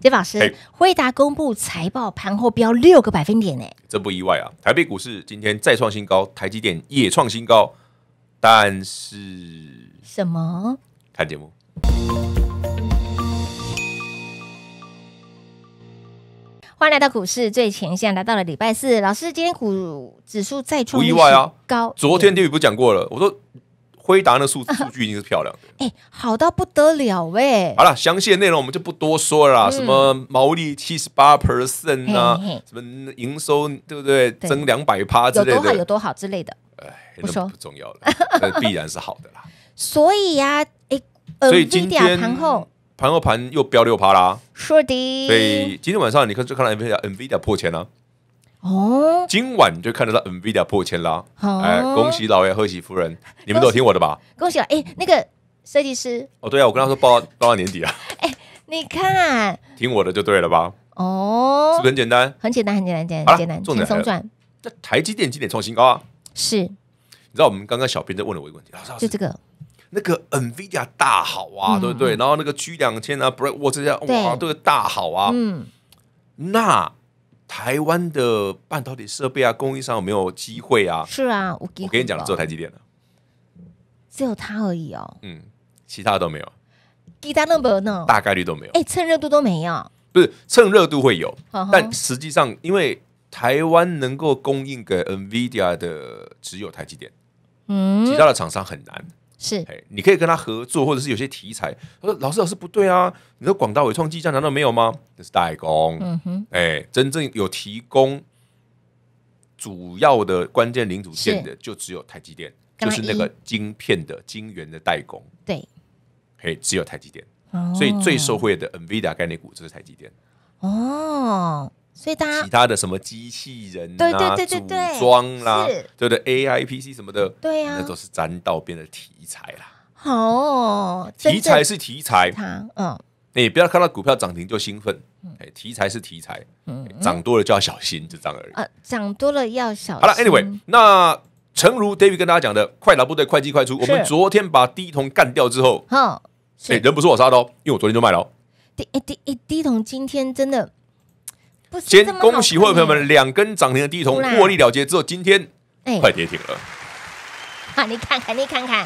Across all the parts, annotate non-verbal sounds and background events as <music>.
杰老师，惠达公布财报，盘后飙六个百分点呢，这不意外啊！台北股市今天再创新高，台积电也创新高，但是什么？看节目。欢迎来到股市最前线，来到了礼拜四，老师今天股指数再创不意外啊，高。昨天节目不讲过了，我说。回答那数数据已经是漂亮的，哎，好到不得了哎！好了，详细的内容我们就不多说了，什么毛利七十八 percent 啊，什么营收对不对，增两百趴之类的，有多好有多好之类的，哎，不说不重要了，那必然是好的啦。<laughs> 所以呀，哎，所以今天盘后盘后盘又飙六趴啦 s 的。所以今天晚上你看就看到 Nvidia Nvidia 破钱了。哦，今晚就看得到 Nvidia 破千了，哎，恭喜老爷贺喜夫人，你们都听我的吧？恭喜了，哎，那个设计师，哦对啊，我跟他说报报到年底啊，哎，<laughs> 你看，听我的就对了吧？哦，是是不很简单，很简单，很简单，简单，简单，轻松赚。那台积电今年创新高啊，是，你知道我们刚刚小编在问了我一个问题，啊，就这个，那个 Nvidia 大好啊，对不对？然后那个 G 两千啊，Break 我这些哇，都是大好啊，嗯，那。台湾的半导体设备啊，供应商有没有机会啊？是啊，我我跟你讲，只有台积电了，只有它而已哦。嗯，其他都没有，其他都没有呢，大概率都没有。哎，趁热度都没有，不是趁热度会有，但实际上，因为台湾能够供应给 Nvidia 的只有台积电，嗯，其他的厂商很难。是，你可以跟他合作，或者是有些题材。他说：“老师，老师不对啊！你说广大伟创技匠难道没有吗？这是代工，嗯哼，哎，真正有提供主要的关键零组件的，就只有台积电，就是那个晶片的晶圆的代工，对，嘿，只有台积电。所以最受惠的 Nvidia 概念股就是台积电，哦。”所以，大家其他的什么机器人对对对对对，组装啦，对不对？A I P C 什么的，对呀，那都是沾到边的题材啦。好，题材是题材，嗯，你不要看到股票涨停就兴奋，哎，题材是题材，嗯，涨多了就要小心，就这样而已。呃，涨多了要小心。好了，Anyway，那诚如 David 跟大家讲的，快打部队，快进快出。我们昨天把第一桶干掉之后，哈，哎、人不是我杀的哦，因为我昨天就卖了哦。第一第一第一桶今天真的。先恭喜各位朋友们，两根涨停的第一桶卧利了结之后，今天快跌停了。啊，你看看，你看看，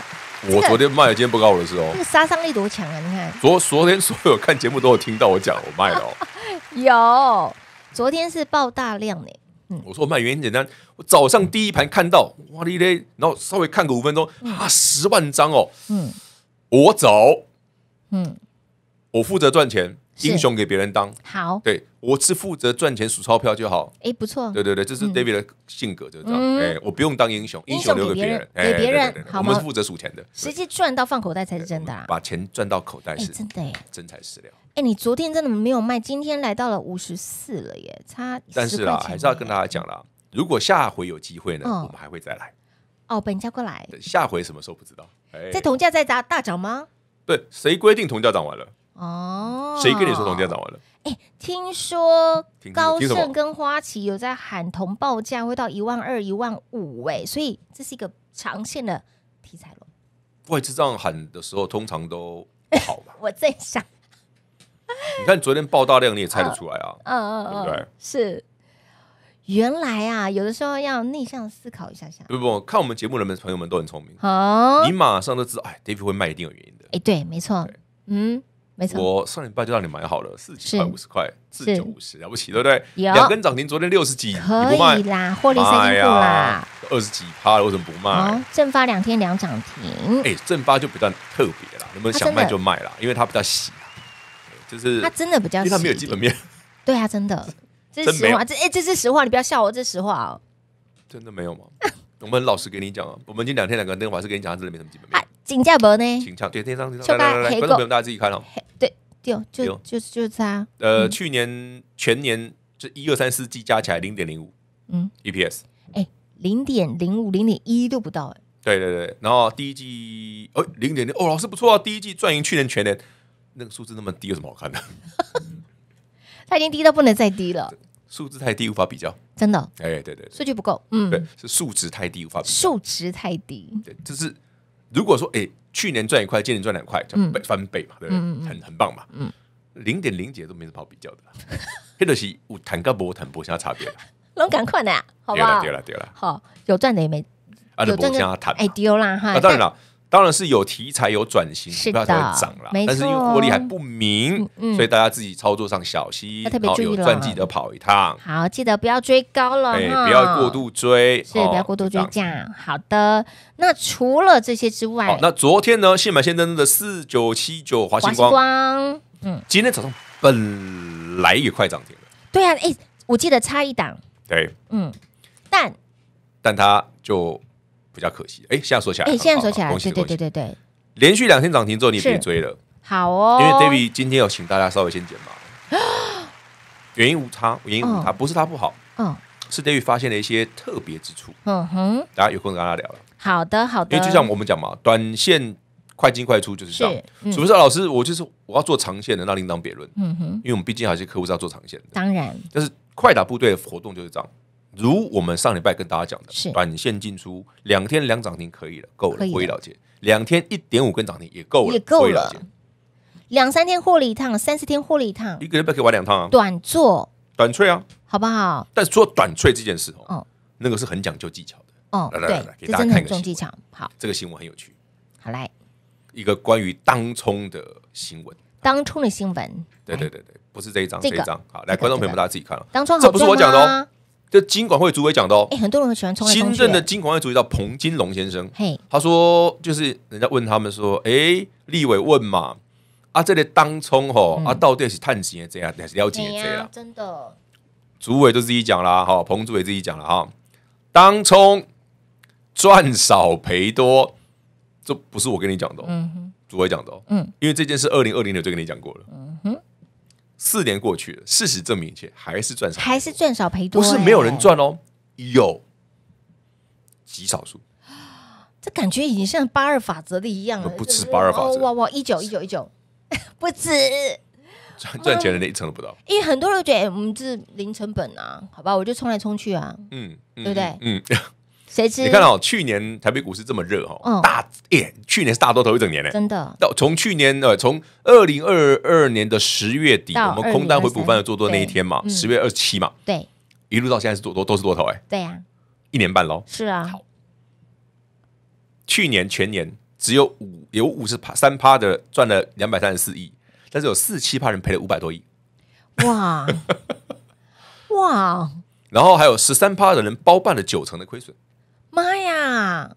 我昨天卖了，今天不告我的时候，这个杀伤力多强啊！你看，昨昨天所有看节目都有听到我讲我卖了，<laughs> 有，昨天是爆大量呢。嗯，我说卖原因简单，我早上第一盘看到哇哩嘞，然后稍微看个五分钟，啊，十万张哦。嗯，我走。嗯。我负责赚钱，英雄给别人当好，对我是负责赚钱数钞票就好。哎，不错，对对对，这是 David 的性格，就这样。哎，我不用当英雄，英雄留给别人，给别人。我们是负责数钱的，实际赚到放口袋才是真的。把钱赚到口袋是真的，真材实料。哎，你昨天真的没有卖，今天来到了五十四了耶，差但是啊，还是要跟大家讲啦，如果下回有机会呢，我们还会再来。哦，本家过来，下回什么时候不知道？哎，在同价在砸大涨吗？对，谁规定同价涨完了？哦，谁跟你说铜价涨完了？哎，听说高盛跟花旗有在喊铜报价会到一万二、一万五，哎，所以这是一个长线的题材喽。外资这样喊的时候，通常都不好吧？<laughs> 我在想，你看昨天爆大量，你也猜得出来啊？<laughs> 嗯嗯嗯，对，是原来啊，有的时候要逆向思考一下下。不不，看我们节目，人朋友们都很聪明。哦，你马上就知道，哎，David 会卖一定有原因的。哎，对，没错，嗯。没错，我上礼拜就让你买好了，四几块五十块，四九五十，了不起对不对？两根涨停，昨天六十几，可以啦，获利生息啦，二十几趴了，为什么不卖？正发两天两涨停，哎，正发就比较特别啦，能不能想卖就卖啦，因为它比较洗啊，就是它真的比较，因为它没有基本面，对啊，真的，这是实话，这哎，这是实话，你不要笑我，这是实话，哦，真的没有吗？<laughs> 我们老实跟你讲啊，我们今经两天两个，灯，我还是跟你讲，这里没什么基本面，竞价博呢？竞价对，天上来，观众朋友大家自己看哦。就就就就是他。呃，去年全年就一、二、三、四季加起来零点零五，嗯，EPS，哎，零点零五、零点一都不到，哎，对对对，然后第一季，哎，零点零，哦，老师不错啊，第一季赚赢去年全年那个数字那么低，有什么好看的？<laughs> 它已经低到不能再低了，数字太低无法比较，真的，哎，对对，数据不够，嗯，对，是数值太低无法，数值太低，对，就是如果说，哎。去年赚一块，今年赚两块，叫翻倍嘛，对不对？很很棒嘛，零点零几都没什么好比较的，嘿，东西我谈个波，谈波，想要差别，<laughs> 拢赶快呢，好不好？对了，对了，掉了，好，有赚的也没，有波想要谈，哎，丢啦哈，当然了。当然是有题材有转型，不要说涨了，但是因为获利还不明，所以大家自己操作上小心。好，有赚记得跑一趟。好，记得不要追高了，哎，不要过度追，是不要过度追价。好的，那除了这些之外，那昨天呢？信满先登的四九七九华星光，嗯，今天早上本来也快涨停了。对啊，哎，我记得差一档。对，嗯，但但他就。比较可惜，哎，现在说起来，哎，现在说起来，对对对对对，连续两天涨停之后，你别追了，好哦，因为 David 今天有请大家稍微先减码，<gasps> 原因无他，原因无他，不是他不好，嗯，是 David 发现了一些特别之处，嗯哼，大家有空跟他聊了，好的好的，因为就像我们讲嘛，短线快进快出就是这样，是不是老师？我就是我要做长线的，那另当别论，嗯哼，因为我们毕竟还是客户是要做长线的，当然，但是快打部队的活动就是这样。如我们上礼拜跟大家讲的，是短线进出两天两涨停可以了，够了，会了解。两天一点五根涨停也够了，也够了两三天获利一趟，三四天获利一趟，一个礼拜可以玩两趟啊。短做，短脆啊，好不好？但是做短脆这件事哦，那个是很讲究技巧的。哦，来来来，对，这真的个重技巧。好，这个新闻很有趣。好来，一个关于当冲的新闻，当冲的新闻。对对对对，不是这一张，这一张。好来，观众朋友们，大家自己看了，当冲，这不是我讲的。哦。这经管会主委讲的哦，哎，很多人喜欢冲。新任的经管会主委叫彭金龙先生，嘿，他说就是人家问他们说，哎，立委问嘛，啊，这里当冲吼，啊，到底是探险的这样，还是了解的这样？真的，主委都自己讲啦，哈，彭主委自己讲了哈，当冲赚少赔多，这不是我跟你讲的，嗯，哼，主委讲的，嗯，因为这件事二零二零年就跟你讲过了，嗯哼。四年过去了，事实证明一切，还是赚少，还是赚少赔多。不是没有人赚哦，有极少数。这感觉已经像八二法则的一样了，不止八二法则。哇哇！一九一九一九，不止赚赚钱的那一层都不到。因为很多人觉得我们是零成本啊，好吧，我就冲来冲去啊，嗯，对不对？嗯。你看哦，去年台北股市这么热哦，大哎，去年是大多头一整年呢，真的到从去年呃，从二零二二年的十月底，我们空单回补翻了做多那一天嘛，十月二十七嘛，对，一路到现在是做多都是多头哎，对呀，一年半喽，是啊，好，去年全年只有五有五十趴三趴的赚了两百三十四亿，但是有四七趴人赔了五百多亿，哇 <laughs> 哇，然后还有十三趴的人包办了九成的亏损。妈呀，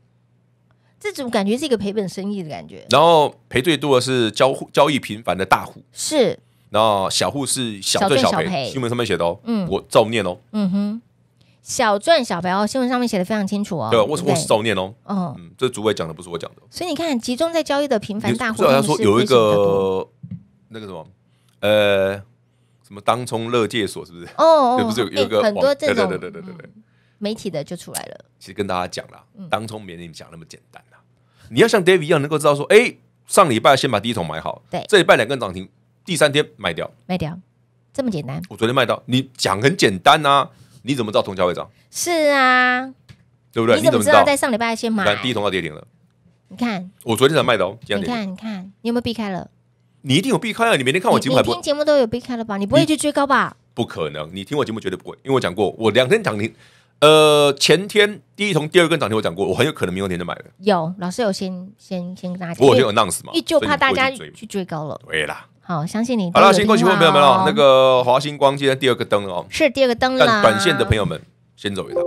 这种感觉是一个赔本生意的感觉。然后赔最多的是交互交易频繁的大户，是。然后小户是小赚小赔。新闻上面写的哦，嗯，我照念哦，嗯哼，小赚小赔哦，新闻上面写的非常清楚哦，对，我是我是照念哦，嗯这主委讲的不是我讲的，所以你看集中在交易的频繁大户。像说有一个那个什么呃什么当冲乐界所是不是？哦哦，不是有有一个很多这种对对对对对。媒体的就出来了。其实跟大家讲了，当冲没你讲那么简单你要像 d a v i d 一样，能够知道说，哎，上礼拜先把第一桶买好，对，这礼拜两个涨停，第三天卖掉，卖掉，这么简单。我昨天卖到，你讲很简单呐，你怎么知道同价会涨？是啊，对不对？你怎么知道在上礼拜先买？第一桶到跌停了，你看，我昨天才卖的哦。你看，你看，你有没有避开了？你一定有避开啊！你每天看我节目，听节目都有避开了吧？你不会去追高吧？不可能，你听我节目绝对不会，因为我讲过，我两天涨停。呃，前天第一桶、第二根涨停，我讲过，我很有可能明天就买了。有老师有先先先跟大家，我就要弄 s 嘛，就怕大家去追高了。对啦，好，相信你。好了，先恭喜我朋友们了。那个华星光今天第二个灯哦，是第二个灯了。短线的朋友们先走一趟，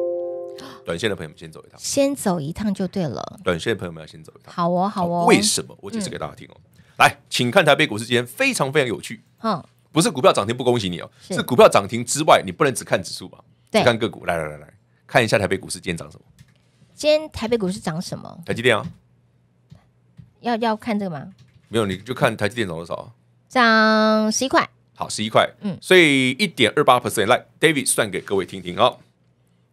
短线的朋友们先走一趟，先走一趟就对了。短线的朋友们要先走一趟，好哦，好哦。为什么？我解释给大家听哦。来，请看台北股市，今天非常非常有趣。嗯，不是股票涨停不恭喜你哦，是股票涨停之外，你不能只看指数吧？对，看个股。来来来来。看一下台北股市今天涨什么？今天台北股市涨什么？台积电啊，要要看这个吗？没有，你就看台积电涨多少。涨十一块。好，十一块。嗯，所以一点二八 percent。来，David 算给各位听听啊。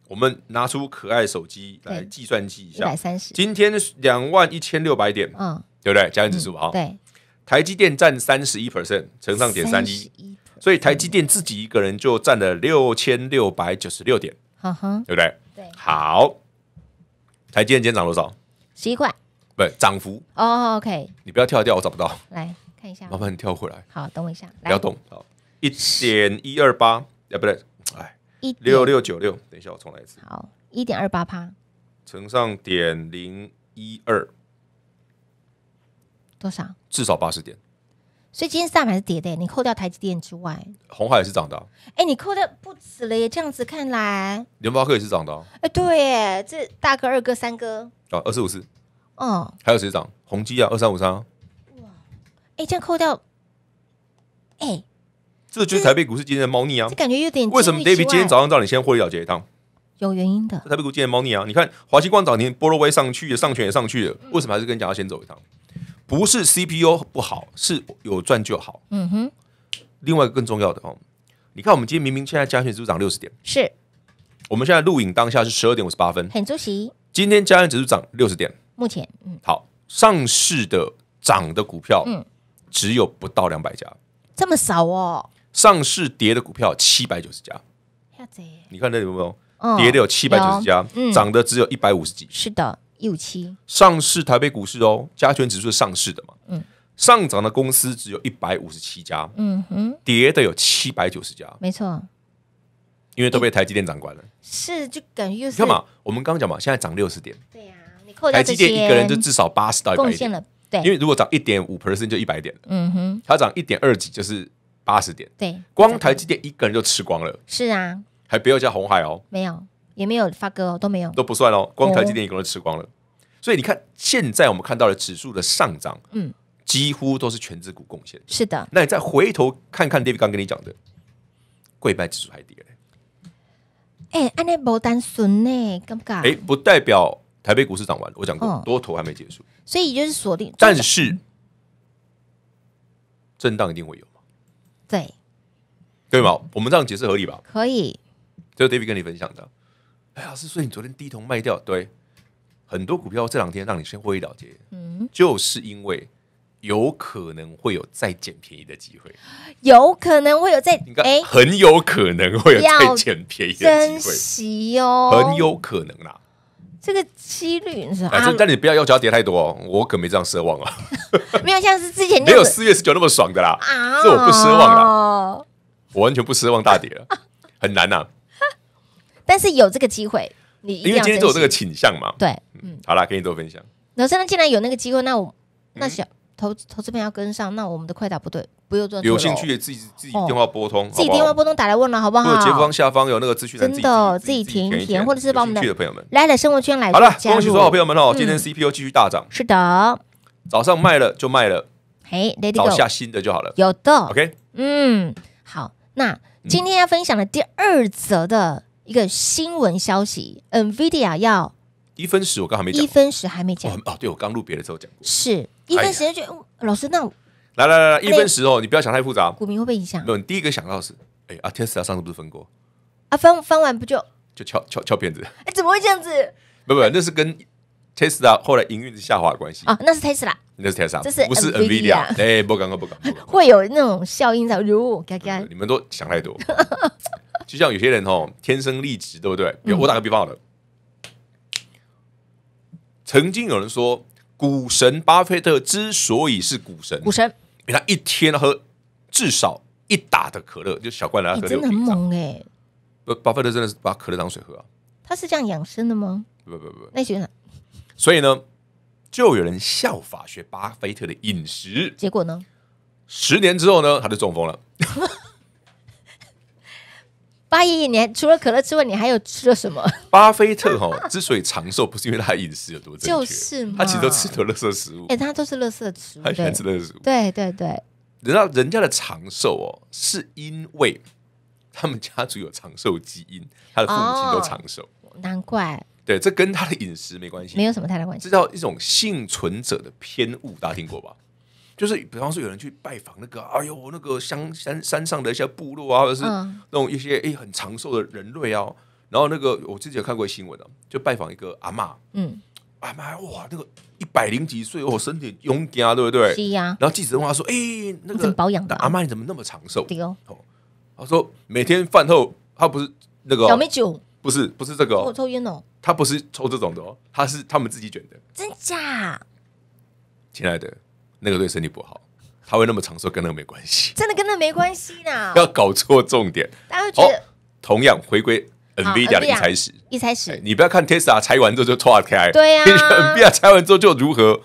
我们拿出可爱手机来计算机一下。一百三十。今天两万一千六百点。嗯，对不对？加权指数哈。对。台积电占三十一 percent，乘上点三一，所以台积电自己一个人就占了六千六百九十六点。嗯哼，对不对？对，好。台积电今天涨多少？十一块，不是涨幅。哦，OK，你不要跳掉，我找不到。来看一下，麻烦你跳回来。好，等我一下。不要动，好，一点一二八，哎不对，哎，一六六九六。等一下，我重来一次。好，一点二八趴，乘上点零一二，多少？至少八十点。所以今天上盘是跌的，你扣掉台积电之外，红海也是涨的。哎，你扣掉不止了耶，这样子看来，联发科也是涨的。哎，对，耶，这大哥、二哥、三哥啊，二四五四，哦，还有谁涨？宏基啊，二三五三。哇，哎，这样扣掉，哎，这就是台北股市今天的猫腻啊，感觉有点。为什么 David 今天早上叫你先获利了结一趟？有原因的，台北股今天猫腻啊，你看华西光涨停，波罗威上去上全也上去了，为什么还是跟人家先走一趟？不是 CPU 不好，是有赚就好。嗯哼。另外一个更重要的哦，你看我们今天明明现在加权指数涨六十点，是。我们现在录影当下是十二点五十八分，很主席。今天加权指数涨六十点，目前嗯，好，上市的涨的股票嗯，只有不到两百家，这么少哦。上市跌的股票七百九十家，你看这里有没有跌的有七百九十家，涨的只有一百五十几，是的。一五七上市台北股市哦，加权指数上市的嘛，上涨的公司只有一百五十七家，嗯哼，跌的有七百九十家，没错，因为都被台积电掌管了，是就感觉你看嘛，我们刚刚讲嘛，现在涨六十点，对呀，你扣台积电一个人就至少八十到一百了，对，因为如果涨一点五 percent 就一百点嗯哼，它涨一点二几就是八十点，对，光台积电一个人就吃光了，是啊，还不要加红海哦，没有。也没有发哥哦，都没有都不算哦，光台今电一共都吃光了，所以你看现在我们看到的指数的上涨，嗯，几乎都是全职股贡献。是的，那你再回头看看 David 刚跟你讲的，贵拜指数还跌嘞。哎，安内不单纯呢，不敢？哎，不代表台北股市涨完，我讲过多头还没结束，所以就是锁定。但是震荡一定会有嘛？对，对嘛？我们这样解释合理吧？可以。这是 David 跟你分享的。哎师，所以你昨天低头卖掉？对，很多股票这两天让你先获利了结，嗯，就是因为有可能会有再捡便宜的机会，有可能会有再，看，很有可能会有再捡便宜的机会，珍惜哦，很有可能啦。这个几率是吧？但你不要要求跌太多，哦，我可没这样奢望啊。<laughs> 没有，像是之前没有四月十九那么爽的啦。啊，是我不奢望啦，我完全不奢望大跌了，很难呐。但是有这个机会，你因为今天有这个倾向嘛？对，嗯，好啦，跟你做分享。那现在既然有那个机会，那我那小投投资朋友要跟上，那我们的快打部队不用做。有兴趣自己自己电话拨通，自己电话拨通打来问了好不好？目方下方有那个资讯，真的自己填一填，或者是帮我们去的朋友们来了，生活圈来了，好了，恭喜所有朋友们哦，今天 CPU 继续大涨，是的，早上卖了就卖了，哎，找下新的就好了，有的，OK，嗯，好，那今天要分享的第二则的。一个新闻消息，NVIDIA 要一分十，我刚还没一分十还没讲哦。对，我刚录别的时候讲过，是一分十。老师，那来来来来，一分十哦，你不要想太复杂，股民会不会影响？你第一个想到是，哎，啊，Tesla 上次不是分过啊，分分完不就就翘翘翘片子？哎，怎么会这样子？不不，那是跟 Tesla 后来营运下滑的关系啊，那是 Tesla，那是 Tesla，这是不是 NVIDIA？哎，不刚刚不刚会有那种效应在，如嘎嘎，你们都想太多。<laughs> 就像有些人哦，天生丽质，对不对？我打个比方了，曾经有人说，股神巴菲特之所以是股神，股神，他一天喝至少一打的可乐，就小罐的，真的很猛哎。不，巴菲特真的是把可乐当水喝，啊？他是这样养生的吗？不不不，那些呢？所以呢，就有人效法学巴菲特的饮食，结果呢，十年之后呢，他就中风了。八爷爷，你除了可乐之外，你还有吃了什么？巴菲特哈，<laughs> 之所以长寿，不是因为他饮食有多正确，他其实都吃的乐色食物。哎，他都是乐色食物。他喜欢吃乐色食物。对对对，人家人家的长寿哦，是因为他们家族有长寿基因，他的父母亲都长寿，难怪。对，这跟他的饮食没关系，没有什么太大关系。这叫一种幸存者的偏误，大家听过吧？就是比方说，有人去拜访那个，哎呦，那个山山山上的一些部落啊，或者是那种一些哎，很长寿的人类啊。然后那个我之前有看过新闻的，就拜访一个阿妈，嗯，阿妈哇，那个一百零几岁哦，身体敢啊，对不对？是呀。然后记者问他说：“哎，那个怎么保养的？阿妈你怎么那么长寿？”哦，他说每天饭后他不是那个，小米酒不是不是这个，抽烟哦，他不是抽这种的哦，他是他们自己卷的。真假？亲爱的。那个对身体不好，他会那么长寿跟那个没关系，真的跟那没关系不要搞错重点，大家觉得同样回归 Nvidia 的一拆十，一拆十，你不要看 Tesla 拆完之后就拖开，对呀，Nvidia <laughs> 拆完之后就如何？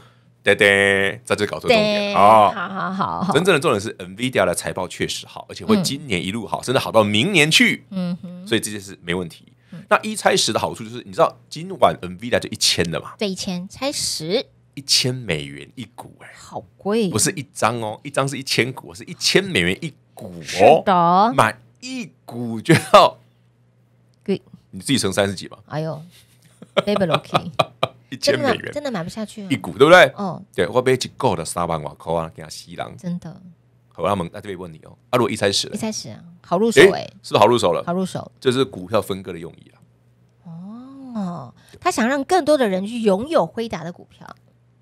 对对，在这搞错重点啊！好，好，好，真正的重点是 Nvidia 的财报确实好，而且会今年一路好，甚至好到明年去。嗯哼，所以这件事没问题。那一拆十的好处就是，你知道今晚 Nvidia 就一千了嘛？对，一千拆十。一千美元一股，哎，好贵！不是一张哦，一张是一千股，是一千美元一股哦。是的，买一股就要，贵，你自己乘三十几吧。哎呦，Baby Loki，<laughs> 一千美元，真的买不下去吗？一股对不对？哦，对，我被几够的三万我口啊，给他吸狼。真的，好，他们那这里问你哦。啊，如果一开始，一开始啊，好入手哎，是不是好入手了？好入手，这是股票分割的用意啊。哦，他想让更多的人去拥有辉达的股票。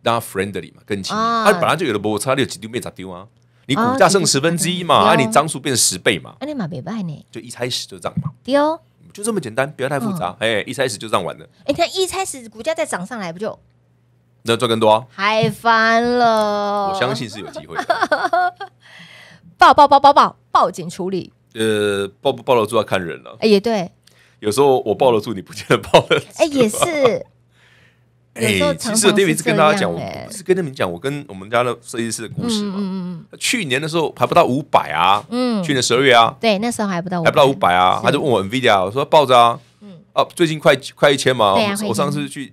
那 friendly 嘛，更亲。它本来就有的，摩擦，它有几丢被咋丢啊？你股价剩十分之一嘛，啊，你张数变十倍嘛？那你嘛别卖呢，就一开始就涨嘛。丢，就这么简单，不要太复杂。哎，一开始就涨完了。哎，那一开始股价再涨上来不就？那赚更多啊！还翻了，我相信是有机会。的。<laughs> 报报报报报报警处理。呃，报不报得住要看人了。哎，也对。有时候我报得住，你不见得报得住。哎，也是。哎，其实 David 是跟大家讲，我是跟你们讲我跟我们家的设计师的故事嘛。去年的时候还不到五百啊，去年十二月啊，对，那时候还不到还不到五百啊，他就问我 Nvidia，我说着啊，嗯，哦，最近快快一千嘛，啊，我上次去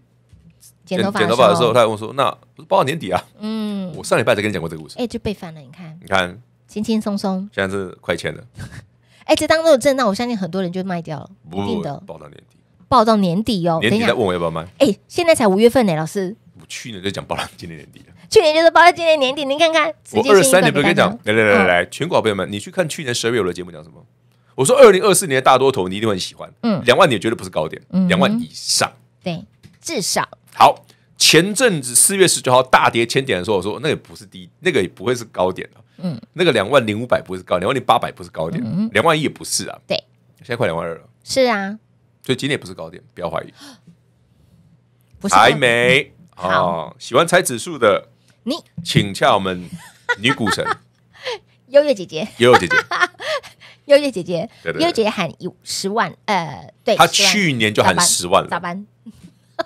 剪头剪头发的时候，他跟我说，那爆到年底啊，嗯，我上礼拜才跟你讲过这个故事，哎，就被翻了，你看，你看，轻轻松松，现在是快一千了，<laughs> 哎，这当中有震荡，我相信很多人就卖掉了，不定的报到年底。报到年底哦，年底再问我要不要卖？哎，现在才五月份呢，老师。我去年就讲报到今年年底了。去年就是报到今年年底，你看看。我二三年，我跟你讲，来来来来全国好朋友们，你去看去年十二月我的节目讲什么？我说二零二四年的大多头，你一定会喜欢。嗯，两万点绝对不是高点，两万以上，对，至少。好，前阵子四月十九号大跌千点的时候，我说那个不是低，那个也不会是高点嗯，那个两万零五百不是高，两万零八百不是高点，两万一也不是啊。对，现在快两万二了。是啊。所以今年不是高点，不要怀疑。<gasps> 还没啊！喜欢猜指数的你，请叫我们女股神 <laughs> 优越姐姐。优越姐姐，<laughs> 优越姐姐，优越姐姐喊一十万，呃，对，她去年就喊十万了，咋办？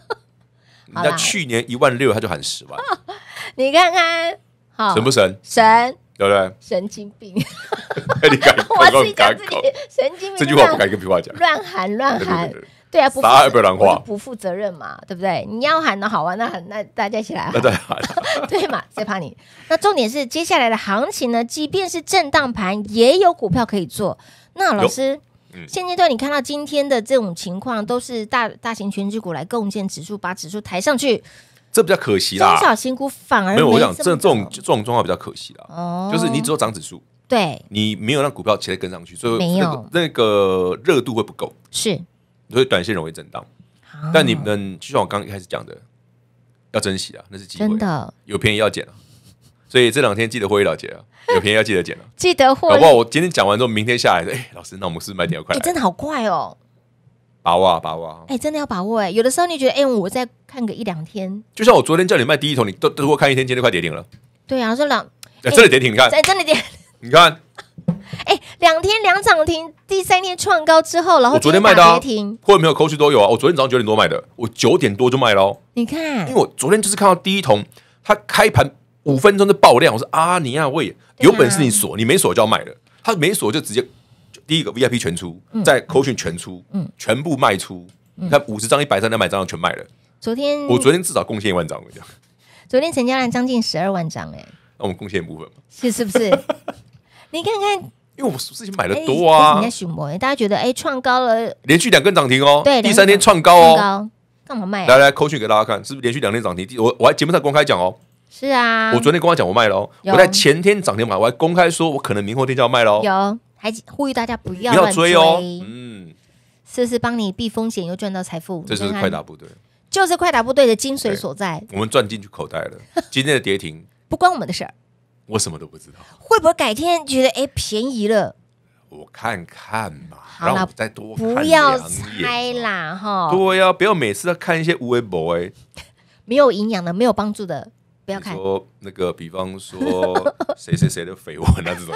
<laughs> 那去年一万六她就喊十万，你看看，神不神？神。对不对？神经病，<laughs> 你敢？<laughs> 我自己讲自己神经病，这句话不敢跟屁话讲。乱喊乱喊，对啊，大家不乱话，不负责任嘛，对不对？你要喊的好玩，那那大家一起来，<laughs> 对，对嘛，在怕你。那重点是接下来的行情呢？即便是震荡盘，也有股票可以做。那老师，现阶段你看到今天的这种情况，都是大大型全指股来共建指数，把指数抬上去。这比较可惜啦，中小新股反而没有。我想这这种这种状况比较可惜啦，就是你只有涨指数，对，你没有让股票起来跟上去，所以没有那个热度会不够，是，所以短线容易震荡。但你们就像我刚刚一开始讲的，要珍惜啊，那是真的有便宜要捡啊。所以这两天记得获利了结啊，有便宜要记得捡了。<laughs> 记得获利。不好？我今天讲完之后，明天下来，哎，老师，那我们是不是买点快？真的好快哦。把握，把握。哎，真的要把握哎。有的时候你觉得，哎，我再看个一两天。就像我昨天叫你卖第一桶，你都如果看一天，今天快跌停了。对啊，说两，真的跌停，你看，真的跌，你看。<laughs> 哎，两天两涨停，第三天创高之后，然后我昨天卖的跌停，或者没有扣去都有啊。我昨天早上九点多卖的，我九点多就卖喽。你看，因为我昨天就是看到第一桶，它开盘五分钟就爆量，我说阿尼亚喂，有本事你锁，你没锁就要卖了。他没锁就直接。第一个 VIP 全出，在 c a l i n 全出，嗯，全部卖出，看五十张一百张两百张全卖了。昨天我昨天至少贡献一万张，我讲。昨天成交量将近十二万张哎，那我们贡献一部分嘛？是是不是？<laughs> 你看看，因为我们自己买的多啊。大家觉得哎，创高了，连续两根涨停哦。对，第三天创高哦。干嘛卖？来来 c a l i n 给大家看，是不是连续两天涨停？我我还节目上公开讲哦。是啊，我昨天公开讲我卖了哦。我在前天涨停板，我还公开说我可能明后天就要卖喽。有。还呼吁大家不要追哦，嗯，不是帮你避风险又赚到财富，这是快打部队，就是快打部队的精髓所在。我们赚进去口袋了，今天的跌停不关我们的事儿，我什么都不知道。会不会改天觉得哎便宜了？我看看嘛，好了，再多不要猜啦哈。对呀，不要每次要看一些微博哎，<laughs> 没有营养的，没有帮助的，不要看。说那个，比方说谁谁谁的绯闻啊这种。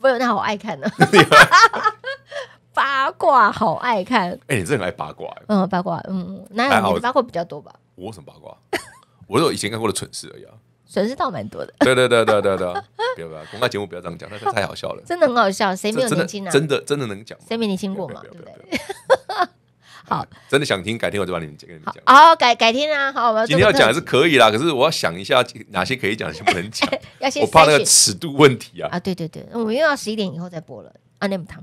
不，那好爱看啊。<laughs> 八卦，好爱看。哎，你真的很爱八卦。嗯，八卦，嗯，哪有你八卦比较多吧？我什么八卦？我有以前干过的蠢事而已啊。蠢事倒蛮多的。对对对对对对不要不要，公开节目不要这样讲，<laughs> 那太好笑了。真的很好笑，谁没有年轻啊？真的真的能讲，谁没年轻过嘛？对不对？好，真的想听，改天我就把你们讲给你们讲。好，改改天啊，好，我们今天要讲还是可以啦。可是我要想一下哪些可以讲，哪些不能讲，<laughs> 要先我怕那个尺度问题啊。啊，对对对，我们又要十一点以后再播了啊。那不汤，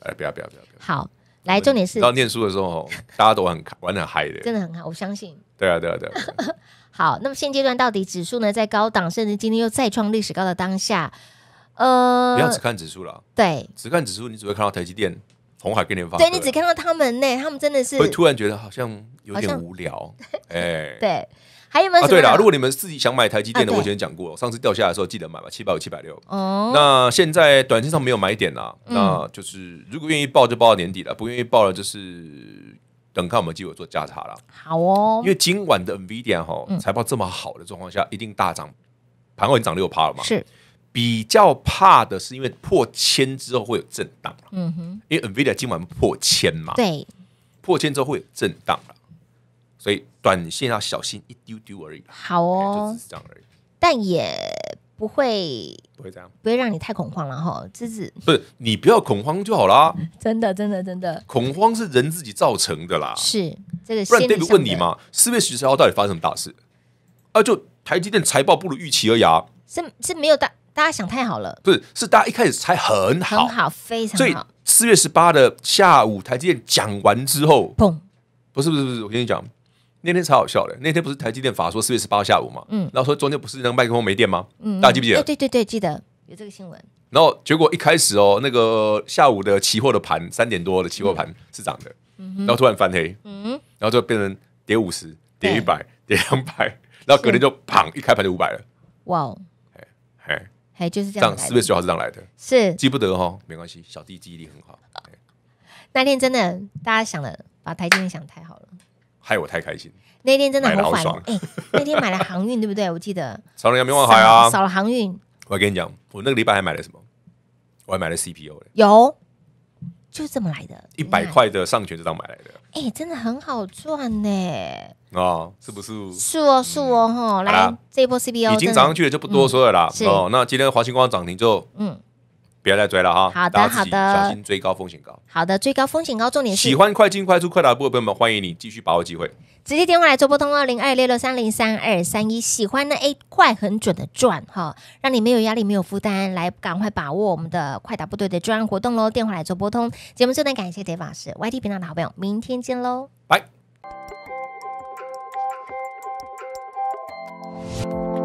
哎，不要不要不要。好，来，重点是到念书的时候，大家都很很玩很嗨的，真的很好，我相信。对啊，对啊，对。<laughs> 好，那么现阶段到底指数呢，在高档，甚至今天又再创历史高的当下，呃，不要只看指数了，对，只看指数你只会看到台积电。红海给你发，对你只看到他们呢，他们真的是会突然觉得好像有点无聊，<laughs> 哎，对，还有没有？对了，如果你们自己想买台积电的，我以前讲过，上次掉下来的时候记得买吧，七百五、七百六。哦，那现在短期上没有买点啦，那就是如果愿意报就报到年底了，不愿意报了就是等看我们机会做价差了。好哦，因为今晚的 Nvidia 哈财报这么好的状况下，一定大涨，盘尾涨六趴了嘛？是。比较怕的是，因为破千之后会有震荡嗯哼。因为 Nvidia 今晚破千嘛。对。破千之后会有震荡所以短线要小心一丢丢而已。好哦，就是这样而已，但也不会不会这样，不会让你太恐慌了哈。就是不是你不要恐慌就好啦。真的，真的，真的，恐慌是人自己造成的啦。是这个。不然，David 问你嘛，四月十四号到底发生什么大事？啊，就台积电财报不如预期而已。是，是没有大。大家想太好了，不是是大家一开始猜很好，很好，非常好。所以四月十八的下午，台积电讲完之后，砰！不是不是不是，我跟你讲，那天超好笑的。那天不是台积电法说四月十八下午嘛，嗯，然后说中间不是那个麦克风没电吗？嗯，大家记不记得？对对对，记得有这个新闻。然后结果一开始哦，那个下午的期货的盘，三点多的期货盘是涨的，嗯，然后突然翻黑，嗯，然后就变成跌五十、跌一百、跌两百，然后隔天就砰一开盘就五百了，哇！哎，就是这样来。当时九好是这样来的，是记不得哈，没关系，小弟记忆力很好。那天真的，大家想了，把台基想太好了，害我太开心。那天真的好爽，哎，那天买了航运，对不对？我记得少了也明望法啊，少了航运。我跟你讲，我那个礼拜还买了什么？我还买了 CPU 嘞，有。就是这么来的，一百块的上权这当买来的，哎，真的很好赚呢。哦，是不是？是哦，是哦，哈，来，这一波 CBO 已经涨上去了，就不多说了啦。哦，那今天华星光涨停就，嗯，别再追了哈。好的，好的，小心追高风险高。好的，追高风险高，重点是喜欢快进快出快打波的朋友们，欢迎你继续把握机会。直接电话来做拨通二零二六六三零三二三一，喜欢呢，A 快很准的赚哈，让你没有压力，没有负担，来赶快把握我们的快打部队的专案活动喽！电话来做拨通，节目就听，感谢田老师，YT 频道的好朋友，明天见喽，拜。